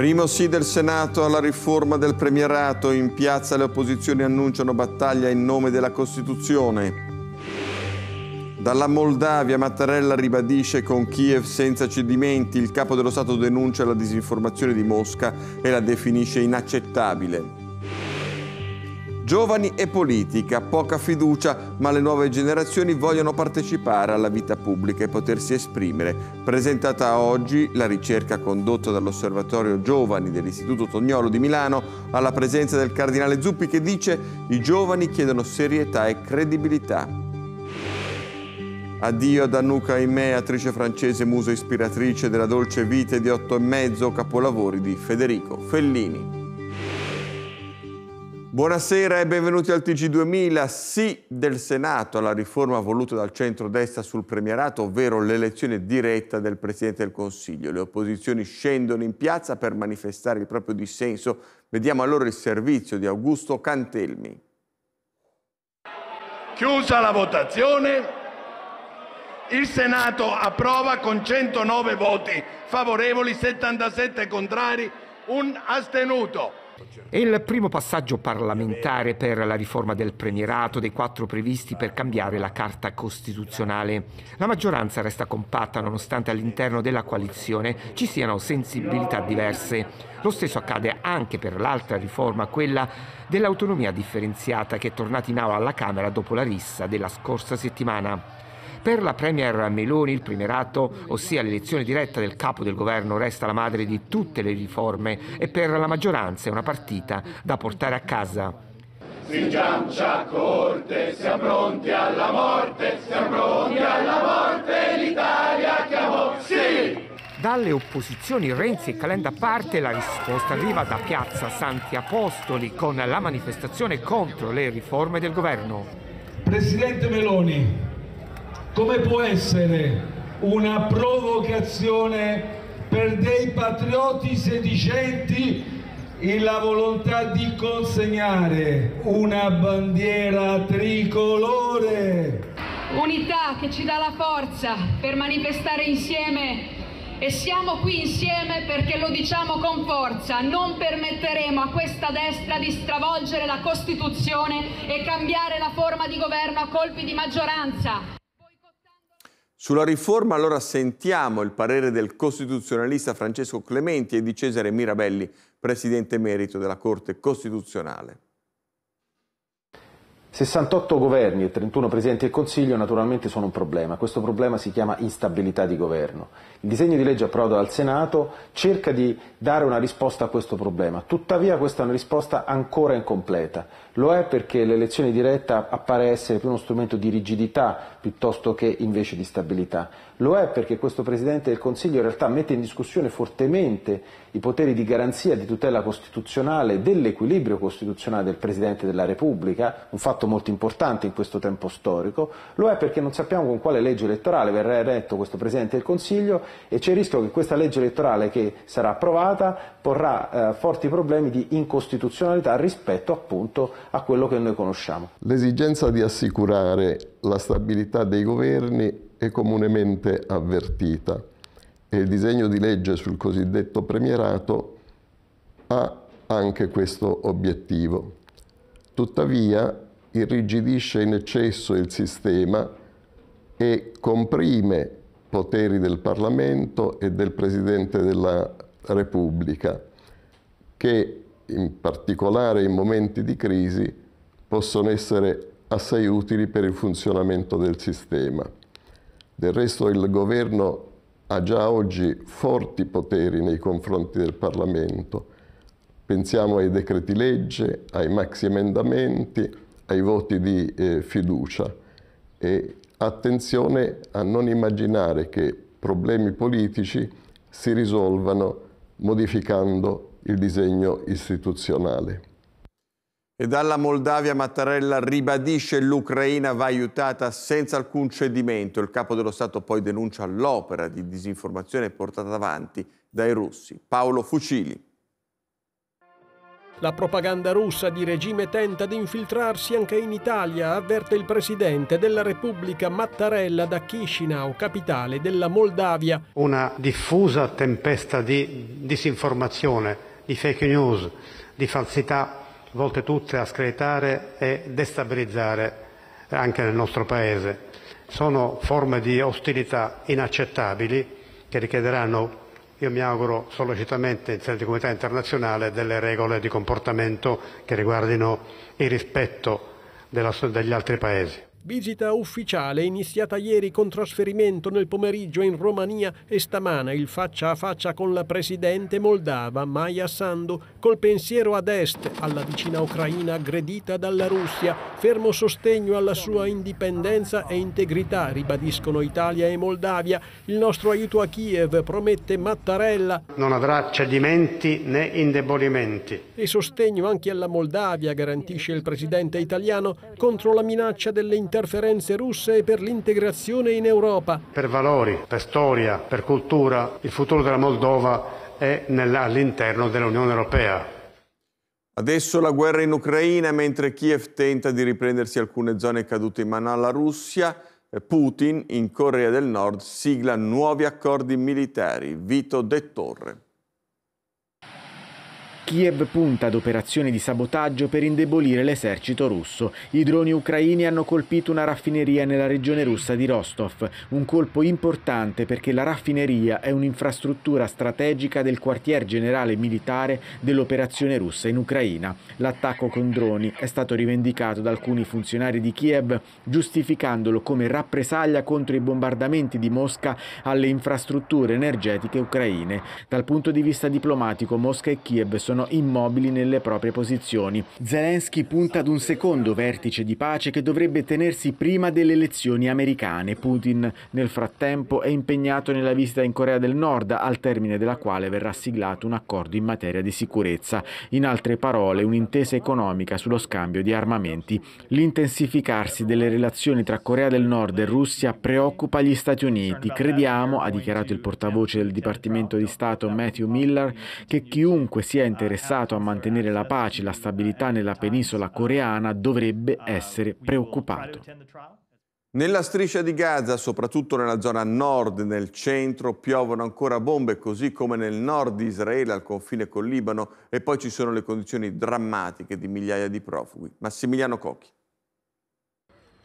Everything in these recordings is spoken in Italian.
Primo sì del Senato alla riforma del premierato, in piazza le opposizioni annunciano battaglia in nome della Costituzione. Dalla Moldavia Mattarella ribadisce con Kiev senza cedimenti, il capo dello Stato denuncia la disinformazione di Mosca e la definisce inaccettabile. Giovani e politica, poca fiducia, ma le nuove generazioni vogliono partecipare alla vita pubblica e potersi esprimere. Presentata oggi la ricerca condotta dall'Osservatorio Giovani dell'Istituto Tognolo di Milano alla presenza del cardinale Zuppi che dice i giovani chiedono serietà e credibilità. Addio ad Annuka Aimé, attrice francese musa ispiratrice della dolce vite di Otto e mezzo, capolavori di Federico Fellini. Buonasera e benvenuti al TG2000, sì del Senato alla riforma voluta dal centro-destra sul premierato, ovvero l'elezione diretta del Presidente del Consiglio. Le opposizioni scendono in piazza per manifestare il proprio dissenso. Vediamo allora il servizio di Augusto Cantelmi. Chiusa la votazione, il Senato approva con 109 voti favorevoli, 77 contrari, un astenuto è Il primo passaggio parlamentare per la riforma del premierato dei quattro previsti per cambiare la Carta Costituzionale. La maggioranza resta compatta nonostante all'interno della coalizione ci siano sensibilità diverse. Lo stesso accade anche per l'altra riforma, quella dell'autonomia differenziata che è tornata in aula alla Camera dopo la rissa della scorsa settimana. Per la Premier Meloni il primerato, ossia l'elezione diretta del capo del governo, resta la madre di tutte le riforme e per la maggioranza è una partita da portare a casa. Si ciancia corte, siamo pronti alla morte, siamo pronti alla morte, l'Italia chiamò sì! Dalle opposizioni Renzi e Calenda a parte la risposta arriva da piazza Santi Apostoli con la manifestazione contro le riforme del governo. Presidente Meloni, come può essere una provocazione per dei patrioti sedicenti e la volontà di consegnare una bandiera tricolore. Unità che ci dà la forza per manifestare insieme e siamo qui insieme perché lo diciamo con forza, non permetteremo a questa destra di stravolgere la Costituzione e cambiare la forma di governo a colpi di maggioranza. Sulla riforma allora sentiamo il parere del costituzionalista Francesco Clementi e di Cesare Mirabelli, presidente emerito della Corte Costituzionale. 68 governi e 31 presidenti del Consiglio naturalmente sono un problema. Questo problema si chiama instabilità di governo. Il disegno di legge approvato dal Senato cerca di dare una risposta a questo problema. Tuttavia questa è una risposta ancora incompleta. Lo è perché l'elezione diretta appare essere più uno strumento di rigidità piuttosto che invece di stabilità. Lo è perché questo Presidente del Consiglio in realtà mette in discussione fortemente i poteri di garanzia, di tutela costituzionale, dell'equilibrio costituzionale del Presidente della Repubblica, un fatto molto importante in questo tempo storico. Lo è perché non sappiamo con quale legge elettorale verrà eletto questo Presidente del Consiglio e c'è il rischio che questa legge elettorale che sarà approvata porrà eh, forti problemi di incostituzionalità rispetto appunto a quello che noi conosciamo. L'esigenza di assicurare la stabilità dei governi è comunemente avvertita e il disegno di legge sul cosiddetto premierato ha anche questo obiettivo. Tuttavia irrigidisce in eccesso il sistema e comprime poteri del Parlamento e del Presidente della Repubblica che in particolare in momenti di crisi, possono essere assai utili per il funzionamento del sistema. Del resto il governo ha già oggi forti poteri nei confronti del Parlamento. Pensiamo ai decreti legge, ai maxi emendamenti, ai voti di eh, fiducia e attenzione a non immaginare che problemi politici si risolvano modificando il disegno istituzionale. E dalla Moldavia Mattarella ribadisce l'Ucraina va aiutata senza alcun cedimento. Il capo dello Stato poi denuncia l'opera di disinformazione portata avanti dai russi. Paolo Fucili. La propaganda russa di regime tenta di infiltrarsi anche in Italia, avverte il presidente della Repubblica Mattarella da Chisinau, capitale della Moldavia. Una diffusa tempesta di disinformazione di *fake news*, di falsità volte tutte a screditare e destabilizzare anche nel nostro Paese. Sono forme di ostilità inaccettabili che richiederanno, io mi auguro sollecitamente in sede di comunità internazionale, delle regole di comportamento che riguardino il rispetto della, degli altri Paesi. Visita ufficiale iniziata ieri con trasferimento nel pomeriggio in Romania e stamana il faccia a faccia con la presidente moldava Maya Sandu, col pensiero ad est alla vicina Ucraina aggredita dalla Russia, fermo sostegno alla sua indipendenza e integrità, ribadiscono Italia e Moldavia. Il nostro aiuto a Kiev promette Mattarella. Non avrà cedimenti né indebolimenti. E sostegno anche alla Moldavia, garantisce il presidente italiano, contro la minaccia dell'interno interferenze russe e per l'integrazione in Europa. Per valori, per storia, per cultura, il futuro della Moldova è all'interno dell'Unione Europea. Adesso la guerra in Ucraina, mentre Kiev tenta di riprendersi alcune zone cadute in mano alla Russia, Putin in Corea del Nord sigla nuovi accordi militari. Vito De Torre. Kiev punta ad operazioni di sabotaggio per indebolire l'esercito russo. I droni ucraini hanno colpito una raffineria nella regione russa di Rostov. Un colpo importante perché la raffineria è un'infrastruttura strategica del quartier generale militare dell'operazione russa in Ucraina. L'attacco con droni è stato rivendicato da alcuni funzionari di Kiev, giustificandolo come rappresaglia contro i bombardamenti di Mosca alle infrastrutture energetiche ucraine. Dal punto di vista diplomatico, Mosca e Kiev sono restano immobili nelle proprie posizioni. Zelensky punta ad un secondo vertice di pace che dovrebbe tenersi prima delle elezioni americane. Putin nel frattempo è impegnato nella visita in Corea del Nord, al termine della quale verrà siglato un accordo in materia di sicurezza. In altre parole, un'intesa economica sullo scambio di armamenti. L'intensificarsi delle relazioni tra Corea del Nord e Russia preoccupa gli Stati Uniti. Crediamo, ha dichiarato il portavoce del Dipartimento di Stato Matthew Miller, che chiunque sia interessato interessato a mantenere la pace e la stabilità nella penisola coreana dovrebbe essere preoccupato. Nella striscia di Gaza, soprattutto nella zona nord e nel centro, piovono ancora bombe, così come nel nord di Israele al confine col Libano e poi ci sono le condizioni drammatiche di migliaia di profughi. Massimiliano Cocchi.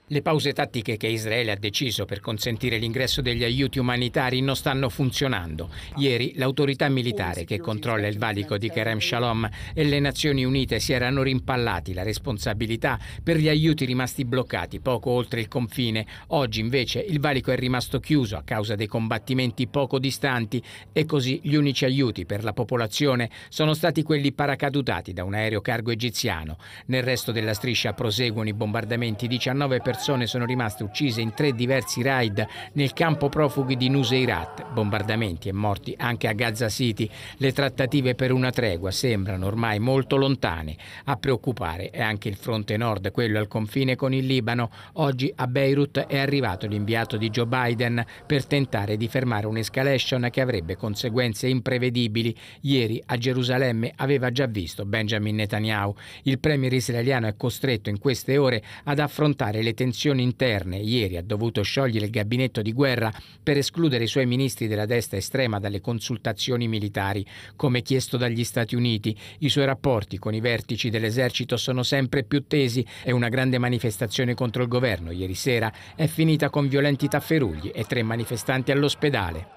Le pause tattiche che Israele ha deciso per consentire l'ingresso degli aiuti umanitari non stanno funzionando. Ieri l'autorità militare che controlla il valico di Kerem Shalom e le Nazioni Unite si erano rimpallati la responsabilità per gli aiuti rimasti bloccati poco oltre il confine. Oggi invece il valico è rimasto chiuso a causa dei combattimenti poco distanti e così gli unici aiuti per la popolazione sono stati quelli paracadutati da un aereo cargo egiziano. Nel resto della striscia proseguono i bombardamenti 19 per persone sono rimaste uccise in tre diversi raid nel campo profughi di Nuseirat, bombardamenti e morti anche a Gaza City. Le trattative per una tregua sembrano ormai molto lontane. A preoccupare è anche il fronte nord, quello al confine con il Libano. Oggi a Beirut è arrivato l'inviato di Joe Biden per tentare di fermare un'escalation che avrebbe conseguenze imprevedibili. Ieri a Gerusalemme aveva già visto Benjamin Netanyahu. Il premier israeliano è costretto in queste ore ad affrontare le tensioni tensioni interne, ieri ha dovuto sciogliere il gabinetto di guerra per escludere i suoi ministri della destra estrema dalle consultazioni militari, come chiesto dagli Stati Uniti. I suoi rapporti con i vertici dell'esercito sono sempre più tesi e una grande manifestazione contro il governo ieri sera è finita con violenti tafferugli e tre manifestanti all'ospedale.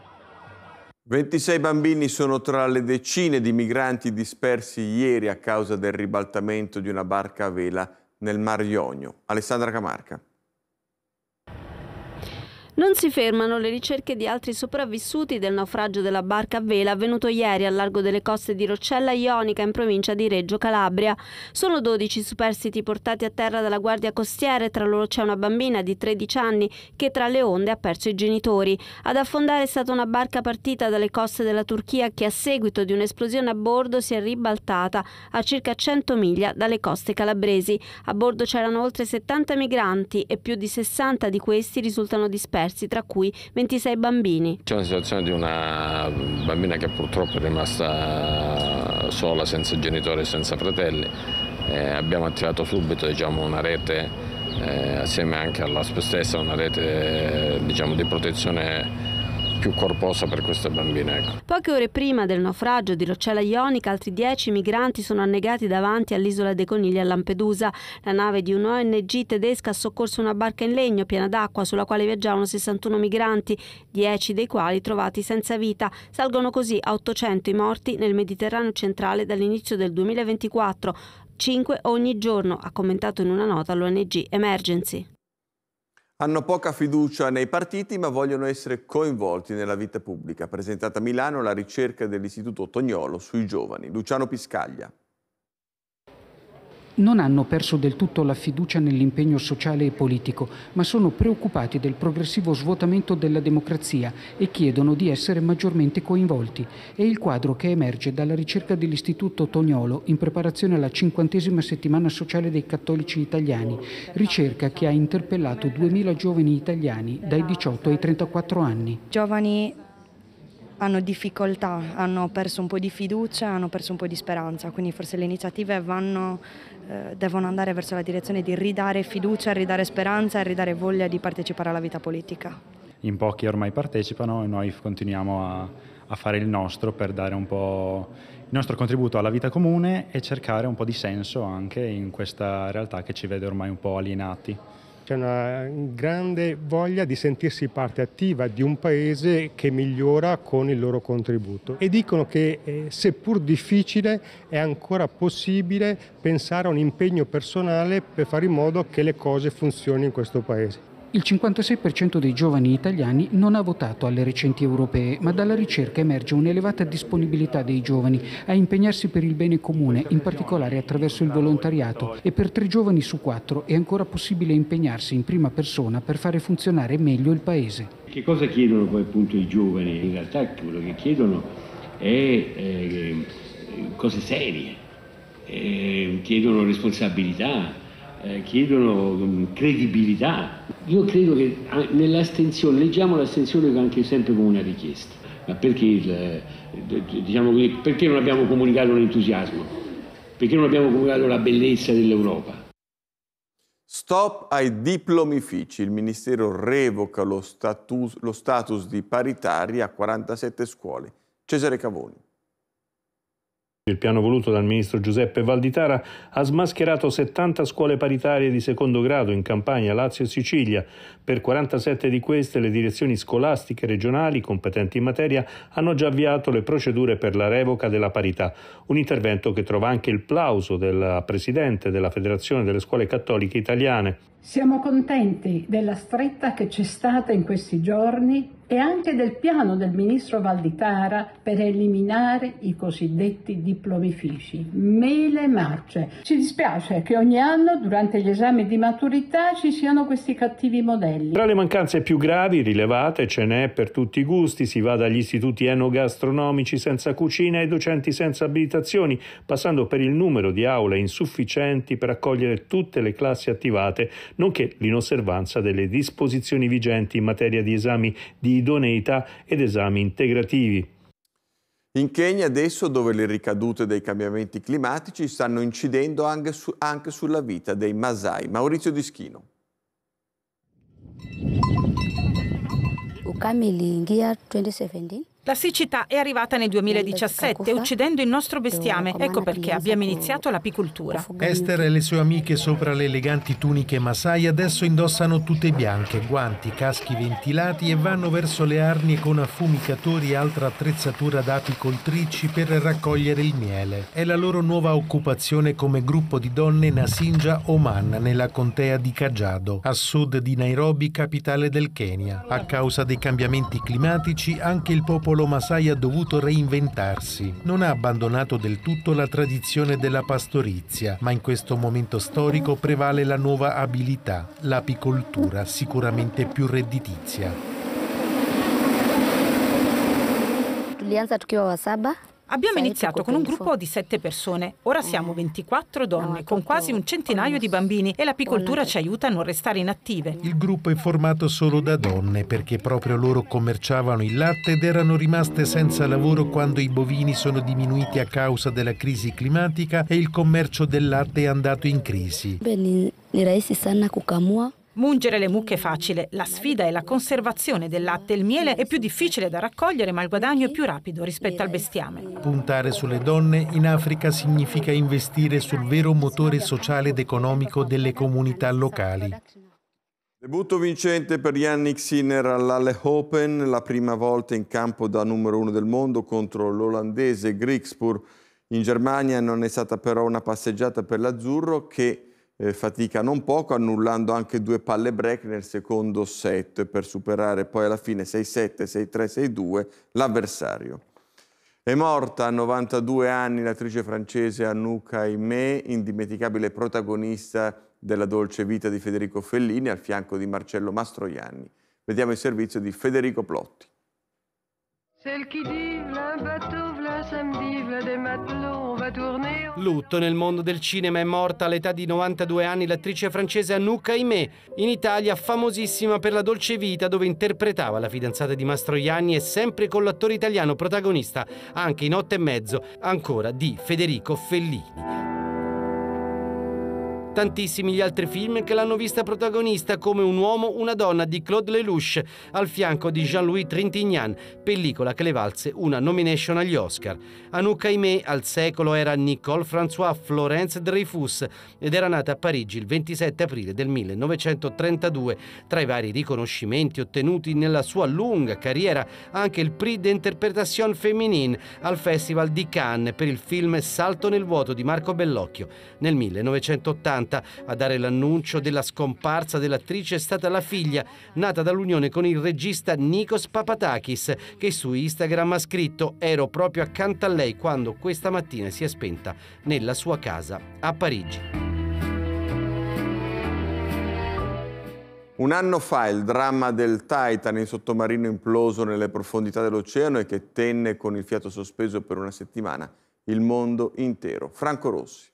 26 bambini sono tra le decine di migranti dispersi ieri a causa del ribaltamento di una barca a vela nel Mar Ionio. Alessandra Camarca. Non si fermano le ricerche di altri sopravvissuti del naufragio della barca a vela avvenuto ieri al largo delle coste di Roccella Ionica in provincia di Reggio Calabria. Sono 12 superstiti portati a terra dalla Guardia Costiera e tra loro c'è una bambina di 13 anni che tra le onde ha perso i genitori. Ad affondare è stata una barca partita dalle coste della Turchia che a seguito di un'esplosione a bordo si è ribaltata a circa 100 miglia dalle coste calabresi. A bordo c'erano oltre 70 migranti e più di 60 di questi risultano dispersi diversi, tra cui 26 bambini. C'è una situazione di una bambina che purtroppo è rimasta sola, senza genitori e senza fratelli. Eh, abbiamo attivato subito diciamo, una rete, eh, assieme anche all'ASP stessa, una rete eh, diciamo, di protezione più corposa per queste bambine. Ecco. Poche ore prima del naufragio di Rocella Ionica, altri dieci migranti sono annegati davanti all'isola dei Conigli a Lampedusa. La nave di un'ONG tedesca ha soccorso una barca in legno piena d'acqua sulla quale viaggiavano 61 migranti, dieci dei quali trovati senza vita. Salgono così a 800 i morti nel Mediterraneo centrale dall'inizio del 2024. 5 ogni giorno, ha commentato in una nota l'ONG Emergency hanno poca fiducia nei partiti ma vogliono essere coinvolti nella vita pubblica. Presentata a Milano la ricerca dell'Istituto Tognolo sui giovani. Luciano Piscaglia non hanno perso del tutto la fiducia nell'impegno sociale e politico, ma sono preoccupati del progressivo svuotamento della democrazia e chiedono di essere maggiormente coinvolti. È il quadro che emerge dalla ricerca dell'Istituto Tognolo in preparazione alla cinquantesima settimana sociale dei cattolici italiani, ricerca che ha interpellato 2000 giovani italiani dai 18 ai 34 anni. Giovani hanno difficoltà, hanno perso un po' di fiducia, hanno perso un po' di speranza, quindi forse le iniziative vanno, eh, devono andare verso la direzione di ridare fiducia, ridare speranza e ridare voglia di partecipare alla vita politica. In pochi ormai partecipano e noi continuiamo a, a fare il nostro per dare un po' il nostro contributo alla vita comune e cercare un po' di senso anche in questa realtà che ci vede ormai un po' alienati c'è una grande voglia di sentirsi parte attiva di un paese che migliora con il loro contributo e dicono che eh, seppur difficile è ancora possibile pensare a un impegno personale per fare in modo che le cose funzionino in questo paese. Il 56% dei giovani italiani non ha votato alle recenti europee, ma dalla ricerca emerge un'elevata disponibilità dei giovani a impegnarsi per il bene comune, in particolare attraverso il volontariato e per tre giovani su quattro è ancora possibile impegnarsi in prima persona per fare funzionare meglio il Paese. Che cosa chiedono poi appunto i giovani? In realtà quello che chiedono è eh, cose serie, eh, chiedono responsabilità, eh, chiedono mm, credibilità. Io credo che ah, nell'astensione, leggiamo l'astensione anche sempre come una richiesta, ma perché, il, diciamo, perché non abbiamo comunicato l'entusiasmo? Perché non abbiamo comunicato la bellezza dell'Europa? Stop ai diplomifici. Il Ministero revoca lo status, lo status di paritaria a 47 scuole. Cesare Cavoni. Il piano voluto dal ministro Giuseppe Valditara ha smascherato 70 scuole paritarie di secondo grado in Campania, Lazio e Sicilia. Per 47 di queste le direzioni scolastiche regionali competenti in materia hanno già avviato le procedure per la revoca della parità, un intervento che trova anche il plauso del Presidente della Federazione delle Scuole Cattoliche Italiane. Siamo contenti della stretta che c'è stata in questi giorni e anche del piano del ministro Valditara per eliminare i cosiddetti diplomifici, mele marce. Ci dispiace che ogni anno durante gli esami di maturità ci siano questi cattivi modelli. Tra le mancanze più gravi rilevate ce n'è per tutti i gusti, si va dagli istituti enogastronomici senza cucina ai docenti senza abilitazioni, passando per il numero di aule insufficienti per accogliere tutte le classi attivate nonché l'inosservanza delle disposizioni vigenti in materia di esami di idoneità ed esami integrativi. In Kenya adesso, dove le ricadute dei cambiamenti climatici stanno incidendo anche, su, anche sulla vita dei Masai. Maurizio Dischino. Ukame iliingia 2017 la siccità è arrivata nel 2017 uccidendo il nostro bestiame, ecco perché abbiamo iniziato l'apicoltura. Esther e le sue amiche sopra le eleganti tuniche masai adesso indossano tute bianche, guanti, caschi ventilati e vanno verso le arnie con affumicatori e altra attrezzatura da apicoltrici per raccogliere il miele. È la loro nuova occupazione come gruppo di donne Nasinja Oman nella contea di Kajado, a sud di Nairobi, capitale del Kenya. A causa dei cambiamenti climatici anche il popolo Paolo Masai ha dovuto reinventarsi. Non ha abbandonato del tutto la tradizione della pastorizia, ma in questo momento storico prevale la nuova abilità, l'apicoltura, sicuramente più redditizia. Tulianza tukiwa wasaba Abbiamo iniziato con un gruppo di sette persone, ora eh. siamo 24 donne con quasi un centinaio di bambini e l'apicoltura ci aiuta a non restare inattive. Il gruppo è formato solo da donne perché proprio loro commerciavano il latte ed erano rimaste senza lavoro quando i bovini sono diminuiti a causa della crisi climatica e il commercio del latte è andato in crisi. Mungere le mucche è facile, la sfida è la conservazione del latte e il miele è più difficile da raccogliere ma il guadagno è più rapido rispetto al bestiame. Puntare sulle donne in Africa significa investire sul vero motore sociale ed economico delle comunità locali. Debutto vincente per Yannick Sinner all'Alle Open, la prima volta in campo da numero uno del mondo contro l'olandese Grixpur. In Germania non è stata però una passeggiata per l'azzurro che eh, fatica non poco, annullando anche due palle break nel secondo set per superare poi alla fine 6-7, 6-3, 6-2 l'avversario. È morta a 92 anni l'attrice francese Anouka Aimé, indimenticabile protagonista della dolce vita di Federico Fellini al fianco di Marcello Mastroianni. Vediamo il servizio di Federico Plotti. Celle qui dit un bateau samedi, des matelots, on va tourner. Lutto nel mondo del cinema è morta all'età di 92 anni l'attrice francese Anouk Aimé, in Italia famosissima per La dolce vita dove interpretava la fidanzata di Mastroianni e sempre con l'attore italiano protagonista, anche in Otto e mezzo, ancora di Federico Fellini. Tantissimi gli altri film che l'hanno vista protagonista come Un uomo, una donna di Claude Lelouch al fianco di Jean-Louis Trintignant, pellicola che le valse una nomination agli Oscar. Anouk Aimé al secolo era Nicole François Florence Dreyfus ed era nata a Parigi il 27 aprile del 1932. Tra i vari riconoscimenti ottenuti nella sua lunga carriera anche il Prix d'Interpretation Féminine al Festival di Cannes per il film Salto nel vuoto di Marco Bellocchio nel 1980 1990. A dare l'annuncio della scomparsa dell'attrice è stata la figlia, nata dall'unione con il regista Nikos Papatakis, che su Instagram ha scritto «Ero proprio accanto a lei quando questa mattina si è spenta nella sua casa a Parigi». Un anno fa il dramma del Titan, il sottomarino imploso nelle profondità dell'oceano e che tenne con il fiato sospeso per una settimana il mondo intero. Franco Rossi.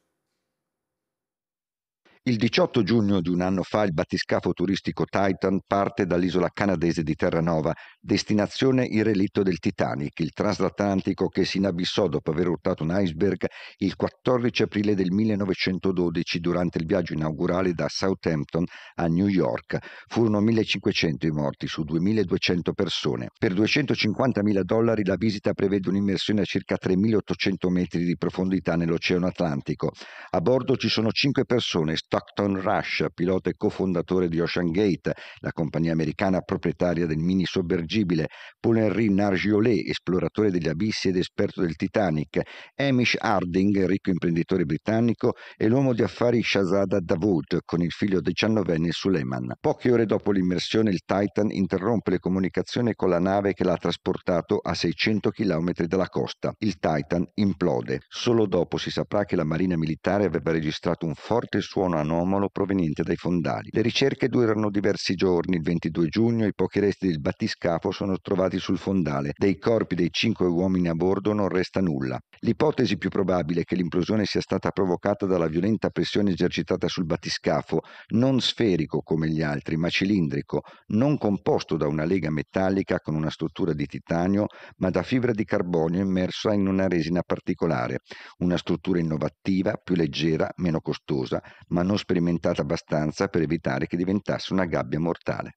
Il 18 giugno di un anno fa il battiscafo turistico Titan parte dall'isola canadese di Terranova Destinazione il relitto del Titanic, il transatlantico che si inabissò dopo aver urtato un iceberg il 14 aprile del 1912 durante il viaggio inaugurale da Southampton a New York. Furono 1500 i morti su 2200 persone. Per 250.000 dollari la visita prevede un'immersione a circa 3.800 metri di profondità nell'Oceano Atlantico. A bordo ci sono 5 persone, Stockton Rush, pilota e cofondatore di Ocean Gate, la compagnia americana proprietaria del mini sobbergente irreleggibile, Paul-Henri Nargiolet, esploratore degli abissi ed esperto del Titanic, Hamish Harding, ricco imprenditore britannico, e l'uomo di affari Shazada Davood, con il figlio diciannovenne Suleiman. Poche ore dopo l'immersione, il Titan interrompe le comunicazioni con la nave che l'ha trasportato a 600 km dalla costa. Il Titan implode. Solo dopo si saprà che la Marina Militare aveva registrato un forte suono anomalo proveniente dai fondali. Le ricerche durano diversi giorni. Il 22 giugno i pochi resti del battiscafo capo sono trovati sul fondale. Dei corpi dei cinque uomini a bordo non resta nulla. L'ipotesi più probabile è che l'implosione sia stata provocata dalla violenta pressione esercitata sul battiscafo, non sferico come gli altri, ma cilindrico, non composto da una lega metallica con una struttura di titanio, ma da fibra di carbonio immersa in una resina particolare. Una struttura innovativa, più leggera, meno costosa, ma non sperimentata abbastanza per evitare che diventasse una gabbia mortale.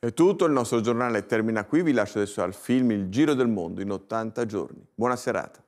È tutto, il nostro giornale termina qui, vi lascio adesso al film Il Giro del Mondo in 80 giorni. Buona serata.